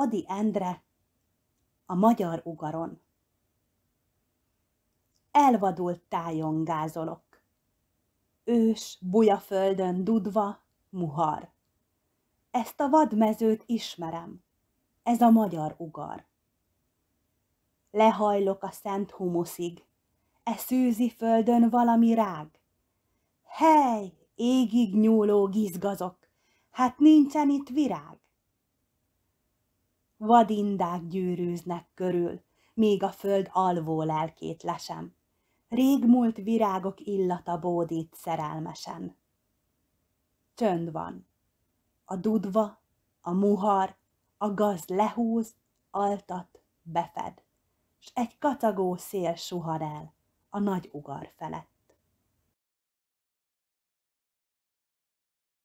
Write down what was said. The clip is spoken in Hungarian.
Adi Endre a magyar ugaron. Elvadult tájon gázolok, ős bujaföldön dudva muhar. Ezt a vadmezőt ismerem, ez a magyar ugar. Lehajlok a szent humuszig, e szűzi földön valami rág. Hely, égig nyúló gizgazok, hát nincsen itt virág vadindák gyűrűznek körül, még a föld alvó lelkét lesem. Régmúlt virágok illata bódít szerelmesen. Csönd van. A dudva, a muhar, a gaz lehúz, altat, befed, s egy katagó szél suhan el a nagy ugar felett.